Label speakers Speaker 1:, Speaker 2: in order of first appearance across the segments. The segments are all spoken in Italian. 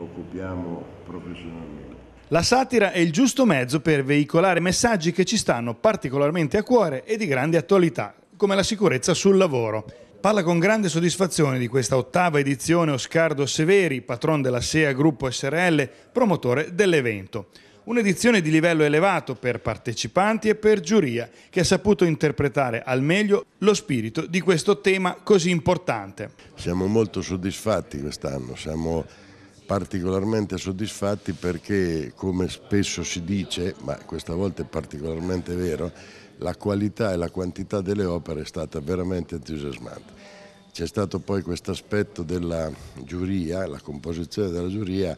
Speaker 1: occupiamo professionalmente.
Speaker 2: La satira è il giusto mezzo per veicolare messaggi che ci stanno particolarmente a cuore e di grande attualità, come la sicurezza sul lavoro. Parla con grande soddisfazione di questa ottava edizione Oscardo Severi, patron della SEA Gruppo SRL, promotore dell'evento. Un'edizione di livello elevato per partecipanti e per giuria, che ha saputo interpretare al meglio lo spirito di questo tema così importante.
Speaker 1: Siamo molto soddisfatti quest'anno, siamo particolarmente soddisfatti perché, come spesso si dice, ma questa volta è particolarmente vero, la qualità e la quantità delle opere è stata veramente entusiasmante. C'è stato poi questo aspetto della giuria, la composizione della giuria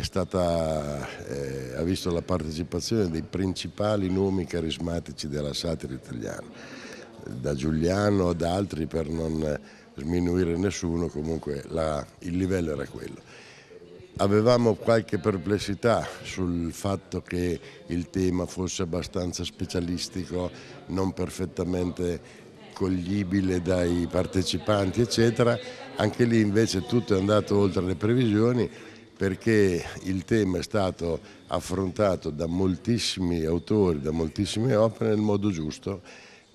Speaker 1: stata, eh, ha visto la partecipazione dei principali nomi carismatici della satira italiana, da Giuliano ad altri per non sminuire nessuno, comunque la, il livello era quello. Avevamo qualche perplessità sul fatto che il tema fosse abbastanza specialistico, non perfettamente coglibile dai partecipanti, eccetera. Anche lì invece tutto è andato oltre le previsioni perché il tema è stato affrontato da moltissimi autori, da moltissime opere nel modo giusto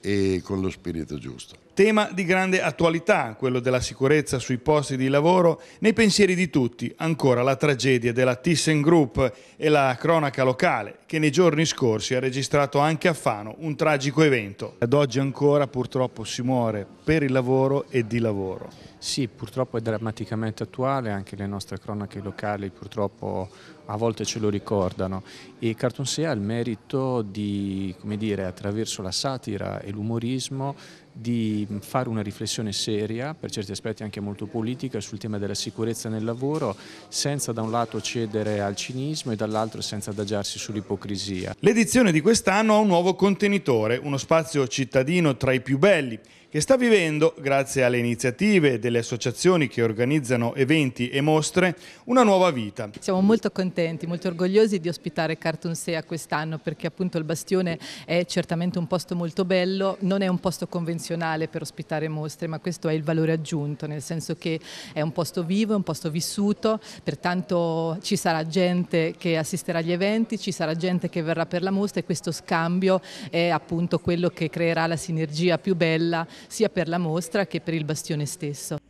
Speaker 1: e con lo spirito giusto.
Speaker 2: Tema di grande attualità, quello della sicurezza sui posti di lavoro, nei pensieri di tutti, ancora la tragedia della Thyssen Group e la cronaca locale, che nei giorni scorsi ha registrato anche a Fano un tragico evento. Ad oggi ancora purtroppo si muore per il lavoro e di lavoro. Sì, purtroppo è drammaticamente attuale, anche le nostre
Speaker 3: cronache locali purtroppo a volte ce lo ricordano e Cartoon Sea ha il merito di, come dire, attraverso la satira e l'umorismo di fare una riflessione seria, per certi aspetti anche molto politica, sul tema della sicurezza nel lavoro, senza da un lato cedere al cinismo e dall'altro senza adagiarsi sull'ipocrisia.
Speaker 2: L'edizione di quest'anno ha un nuovo contenitore, uno spazio cittadino tra i più belli, che sta vivendo, grazie alle iniziative delle associazioni che organizzano eventi e mostre,
Speaker 4: una nuova vita. Siamo molto contenti, molto orgogliosi di ospitare Cartoon Sea quest'anno perché appunto il Bastione è certamente un posto molto bello, non è un posto convenzionale per ospitare mostre, ma questo è il valore aggiunto, nel senso che è un posto vivo, è un posto vissuto, pertanto ci sarà gente che assisterà agli eventi, ci sarà gente che verrà per la mostra e questo scambio è appunto quello che creerà la sinergia più bella sia per la mostra che per il bastione stesso.